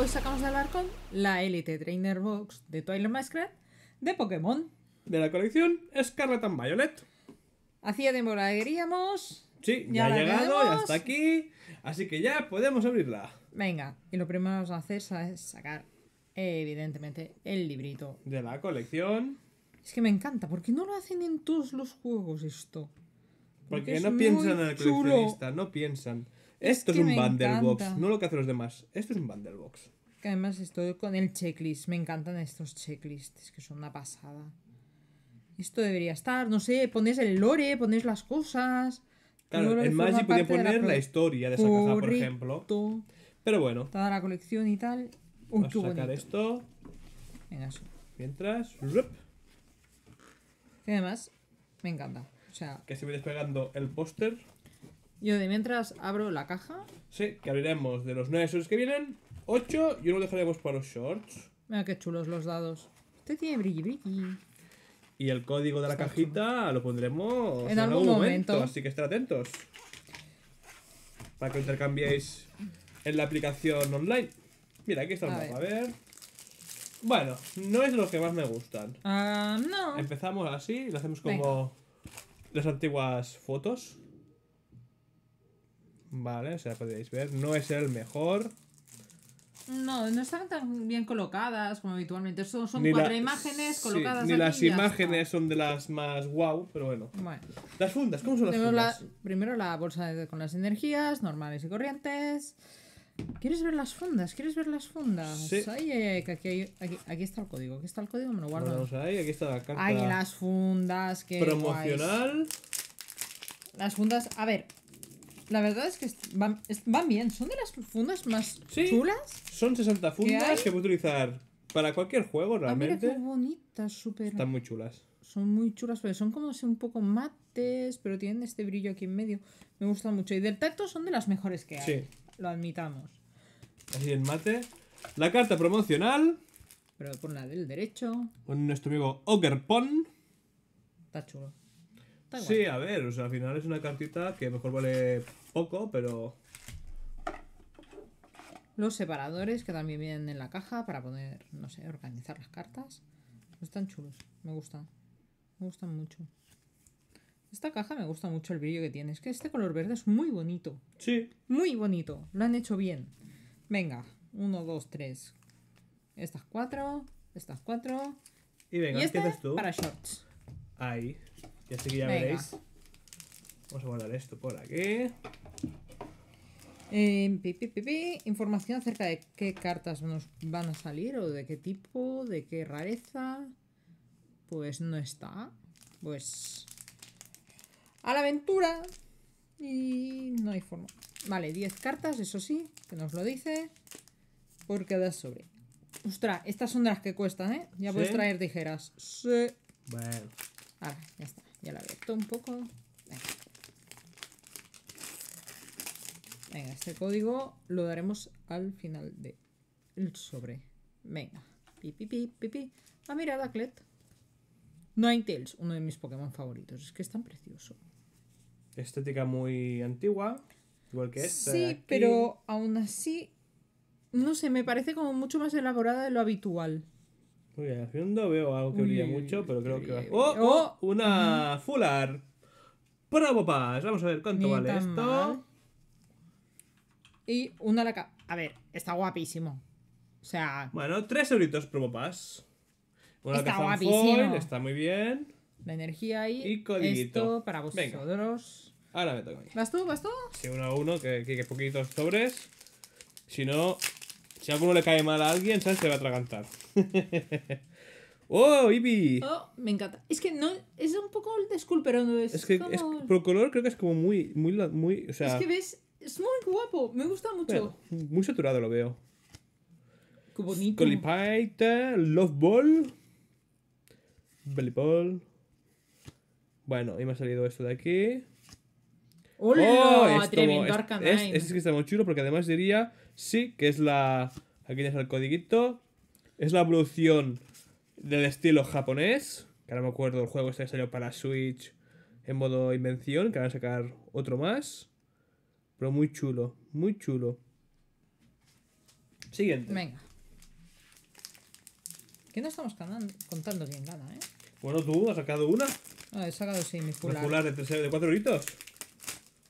Hoy sacamos del arcón la Elite Trainer Box de Twilight Maskrat de Pokémon. De la colección Scarlet and Violet. Hacía tiempo la queríamos. Sí, ya, ha llegado, ya está aquí. Así que ya podemos abrirla. Venga, y lo primero que vamos a hacer es sacar, evidentemente, el librito. De la colección. Es que me encanta, ¿por qué no lo hacen en todos los juegos esto? Porque, no piensan en el coleccionista, no piensan. Esto es, un bundle un no lo que hacen los demás. Esto es un box Que además estoy con el checklist. Me encantan estos checklists, que son una pasada. Esto debería estar, no sé, ponéis el lore, ponéis las cosas. Claro, en Magic podía poner la, historia de esa por ejemplo. Pero bueno. Toda la colección y tal. Vamos a sacar esto. Venga, Mientras. Que además, me encanta. sea. Que se ve despegando el póster. Yo de mientras abro la caja. Sí, que abriremos de los 9 shorts que vienen, 8 y uno dejaremos para los shorts. Mira qué chulos los dados. Este tiene brilli Y el código de la cajita lo pondremos en, algún, momento, así que estén atentos. Para que intercambiéis en la aplicación online. Mira, aquí está el a ver. Bueno, no es de que más me gustan. Ah, no. Empezamos así, lo hacemos como las antiguas fotos. Vale, o sea, podéis ver, no es el mejor. No, no están tan bien colocadas como habitualmente. Son, son cuatro imágenes colocadas. ni las imágenes son de las más guau pero bueno. Las fundas, ¿cómo son las fundas? primero la bolsa con las energías normales y corrientes. ¿Quieres ver las fundas? ¿Quieres ver las fundas? aquí, está el código. Aquí está el código, me lo guardo. aquí está la carta. las fundas, que. Promocional. Las fundas, a ver, la verdad es que van, bien. Son de las fundas más chulas. Son 60 fundas que puedo utilizar para cualquier juego ah, realmente. son bonitas, súper. Están muy chulas. Son muy chulas, pero son como un poco mates, pero tienen este brillo aquí en medio. Me gustan mucho. Y del tacto son de las mejores que hay. Sí. Lo admitamos. Así el mate. La carta promocional. Pero por la del derecho. Con nuestro amigo Ogerpon. Está chulo sí, a ver, o sea, al final es una cartita que mejor vale poco, pero. Los separadores que también vienen en la caja para poder, no sé, organizar las cartas. Están chulos, me gustan. Me gustan mucho. Esta caja me gusta mucho el brillo que tiene. Es que este color verde es muy bonito. Sí. Muy bonito. Lo han hecho bien. Venga, uno, dos, tres. Estas cuatro, estas cuatro. Y venga, y este tú. Para shorts. Ahí. Ya sé que ya veréis. Vamos a guardar esto por aquí. Eh, Información acerca de qué cartas nos van a salir o de qué tipo, de qué rareza. Pues no está. Pues... A la aventura. Y no hay forma. Vale, 10 cartas, eso sí, que nos lo dice. Porque da sobre. Ostras, estas son de las que cuestan, ¿eh? Ya puedes traer tijeras. Sí. Bueno. Ahora, ya está. Ya la abierto un poco. Venga. este código lo daremos al final del de sobre. Venga. Pi, pi, pi, pi, pi. Ah, mira, Daclet. Ninetales, uno de mis Pokémon favoritos. Es que es tan precioso. Estética muy antigua, igual que esta. Sí, pero aún así, no sé, me parece como mucho más elaborada de lo habitual. Muy veo algo que brilla mucho, pero creo que va. ¡Oh! ¡Oh! oh una Full Art. Vamos a ver cuánto vale esto. Y una la A ver, está guapísimo. O sea, Bueno, tres euritos Promo Pass. Está guapísimo. está muy bien. la energía ahí. Y codiguito. para vosotros. Ahora me toca a mí. ¿Vas tú? ¿Vas tú? Que uno a uno, que, que, que poquitos sobres. Si no, si a alguno le cae mal a alguien, ¿sabes? Se va a atragantar. ¡Oh, Ibi! Oh, me encanta. Es que no. Es un poco el no Es, es que por color creo que es como muy. muy, muy o sea... Es que ves. Es muy guapo. Me gusta mucho. muy saturado lo veo. Qué bonito. Love Ball. Bueno, y me ha salido esto de aquí. ¡Hola! Oh, Es, que está muy chulo porque además diría, sí, que es la... Aquí tienes el codiguito. Es la evolución del estilo japonés. Que ahora me acuerdo, el juego este que salió para Switch en modo invención, que van a sacar otro más. Pero muy chulo, muy chulo. Siguiente. Venga. ¿Qué no estamos contando bien nada, ¿eh? Bueno, tú has sacado una. Ah, he sacado sí, mi fular. ¿Un de, de 4 horitos?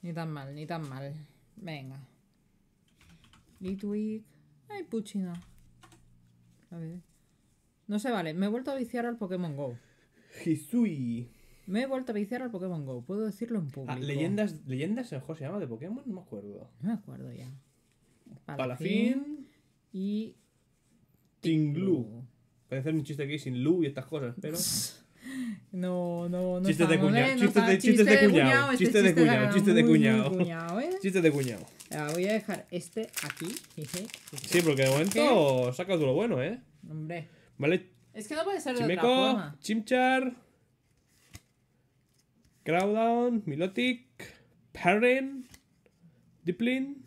Ni tan mal, ni tan mal. Venga. Litwick. Ay, puchina. No sé, vale. Me he vuelto a viciar al Pokémon GO. Hisui. Me he vuelto a viciar al Pokémon GO. Puedo decirlo en ah, público. leyendas, leyendas el se llama de Pokémon, no me acuerdo. No me acuerdo ya. Palafín. Y. Tinglu. Parece un chiste aquí sin Lu y estas cosas, pero. No, no, no. Chistes de cuñado. Chistes de, chistes de cuñado. Este chistes de cuñado. Chistes de cuñado. ¿eh? Chistes de cuñado. Voy a dejar este aquí. Sí, porque de momento sacas lo bueno, ¿eh? Hombre. Vale. Es que no puede ser de la forma. Chimchar. Crowdown. Milotic. Parin Diplin.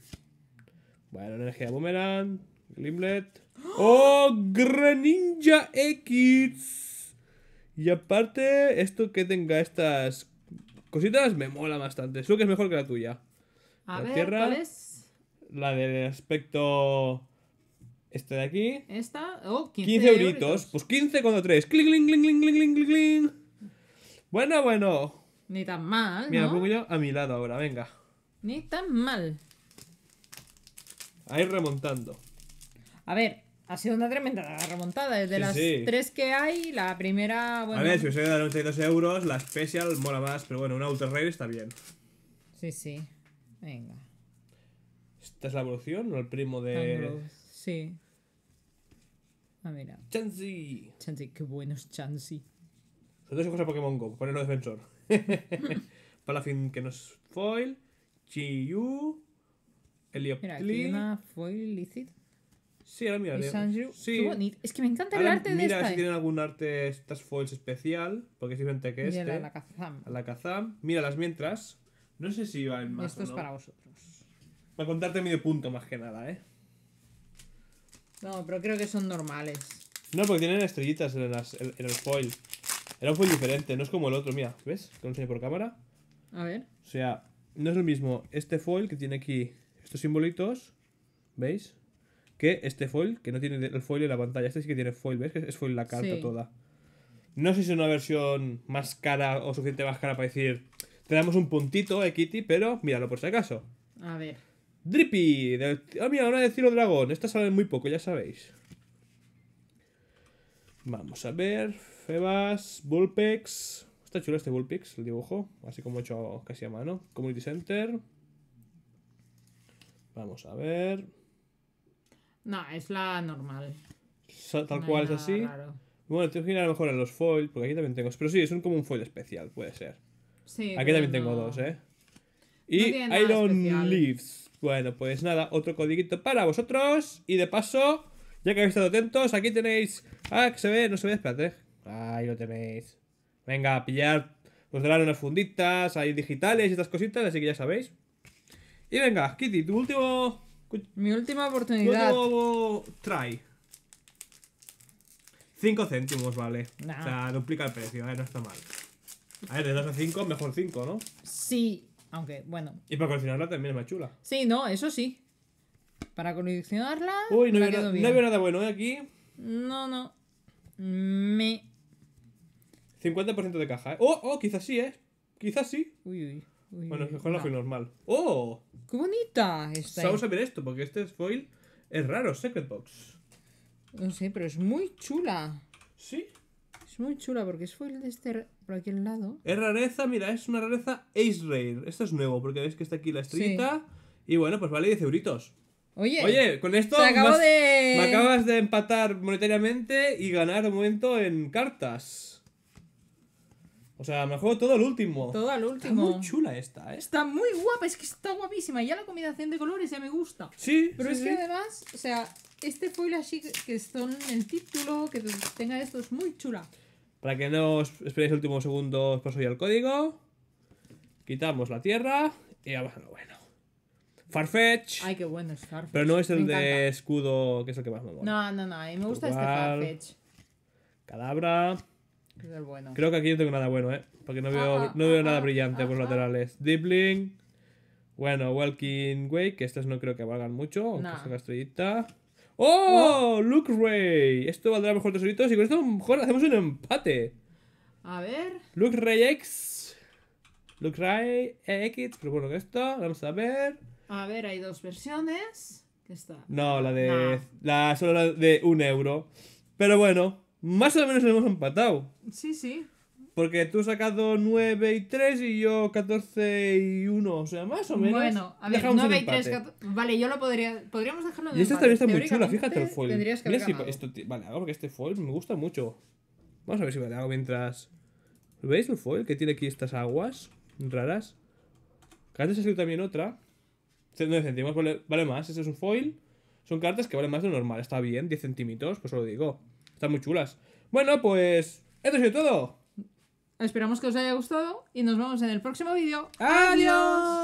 Bueno, energía boomerang. Glimlet. ¡Oh! ¡Oh Greninja X. Y aparte, esto que tenga estas cositas me mola bastante. Su que es mejor que la tuya. A la ver, tierra, es? La del aspecto... Este de aquí. Esta. Oh, 15, 15 Pues 15 cuando tres Cling, cling, cling, cling, cling, Bueno, bueno. Ni tan mal. Mira, pongo yo a mi lado ahora, venga. Ni tan mal. Ahí remontando. A ver, ha sido una tremenda remontada. De las tres que hay, la primera. Bueno, a ver, si os he dado 92 euros, la Special mola más, pero bueno, una Ultra rare está bien. Sí, sí. Venga. ¿Esta es la evolución o el primo de.? Sí. Ah, mira. Chansey. Chansey, qué buenos Chansey. Son dos cosa Pokémon Go, ponerlo defensor. para fin que nos foil. Chiyu. Elliot Mira, aquí una foil Sí, ahora mira. Es que me encanta el arte de esta. Mira si ¿eh? tienen algún arte estas foils especial, porque es diferente que mira este. la Kazam. La Kazam. mientras. No sé si va en más Esto es para vosotros. Para contarte medio punto más que nada, ¿eh? No, pero creo que son normales. No, porque tienen estrellitas en, el foil. Era un foil diferente, no es como el otro, mira, ¿ves? Te lo enseño por cámara. A ver. O sea, no es lo mismo este foil que tiene aquí estos simbolitos, ¿veis? que este foil, que no tiene el foil en la pantalla. Este sí que tiene foil, ¿ves? Es foil la carta toda. No sé si es una versión más cara o suficiente más cara para decir, Tenemos un puntito, eh, Kitty, pero míralo por si acaso. A ver. Drippy, ah, mira, ahora de Ciro Dragón. Estas salen muy poco, ya sabéis. Vamos a ver. Febas, Bullpex. Está chulo este Bullpex, el dibujo. Así como he hecho casi a mano. Community Center. Vamos a ver. No, es la normal. Tal cual es así. Bueno, tengo que ir a lo mejor a los foil, porque aquí también tengo. Pero sí, es como un foil especial, puede ser. Sí. Aquí también tengo dos, ¿eh? Y Iron Leaves. Bueno, pues nada, otro codiguito para vosotros. Y de paso, ya que habéis estado atentos, aquí tenéis. Ah, que se ve, no se ve, espérate. Ahí lo tenéis. Venga, a pillar. Os darán unas funditas, hay digitales y estas cositas, así que ya sabéis. Y venga, Kitty, tu último mi última oportunidad. Nuevo try. 5 céntimos, vale. O sea, duplica el precio, ¿eh? no está mal. A ver, de 2 a 5, mejor 5, ¿no? Sí, aunque bueno. Y para coleccionarla también es más chula. Sí, no, eso sí. Para coleccionarla. Uy, no, había, nada bueno, eh, Aquí. No, no. Me. 50% de caja, ¿eh? Oh, oh, quizás sí, ¿eh? Quizás sí. Uy, uy. Bueno, mejor la foil normal. ¡Oh! ¡Qué bonita! Vamos a ver esto, porque este foil es raro, Secret Box. No sé, pero es muy chula. ¿Sí? Es muy chula porque es foil de este por aquí al lado. Es rareza, mira, es una rareza Ace Rare. Esto es nuevo, porque veis que está aquí la estrellita. Y bueno, pues vale 10 euritos. Oye, con esto de... me acabas de empatar monetariamente y ganar un momento en cartas. O sea, me juego todo al último. Todo al último. Está muy chula esta, ¿eh? Está muy guapa, es que está guapísima. Ya la combinación de colores ya eh, me gusta. Sí. Pero es que además, o sea, este foil así que son el título, que tenga esto, es muy chula. Para que no os esperéis el último segundo, os paso ya el código. Quitamos la tierra y vamos a lo bueno. Farfetch. Ay, qué bueno es Farfetch. Pero no es el de escudo, que es el que más me gusta No, no, no, a me gusta este Farfetch. Calabra. Creo que aquí no tengo nada bueno, ¿eh? Porque no veo, ah, no veo ah, nada ah, brillante por los laterales. Dipling Bueno, Walking Way, que estas no creo que valgan mucho, aunque una estrellita. ¡Oh! oh. look Ray. Esto valdrá mejor tesoritos y con esto mejor hacemos un empate. A ver. look Ray X. look Ray X. Pero bueno, que esto. Vamos a ver. A ver, hay dos versiones. No, la de. La solo la de un euro. Pero bueno. Más o menos lo hemos empatado. Sí, sí. Porque tú has sacado 9 y 3 y yo 14 y 1, o sea, más o menos. Bueno, a ver, 9 y 3, Vale, yo lo podría. Podríamos dejarlo de Y esta también está muy chula, fíjate el foil. Vale, hago porque este foil me gusta mucho. Vamos a ver si vale, hago mientras. ¿Veis el foil que tiene aquí estas aguas raras? Cartas ha sido también otra. 9 centímetros, vale, más. Este es un foil. Son cartas que valen más de lo normal, está bien, 10 centímetros, pues lo digo. Están muy chulas. Bueno, pues esto ha sido todo. Esperamos que os haya gustado y nos vemos en el próximo vídeo. ¡Adiós!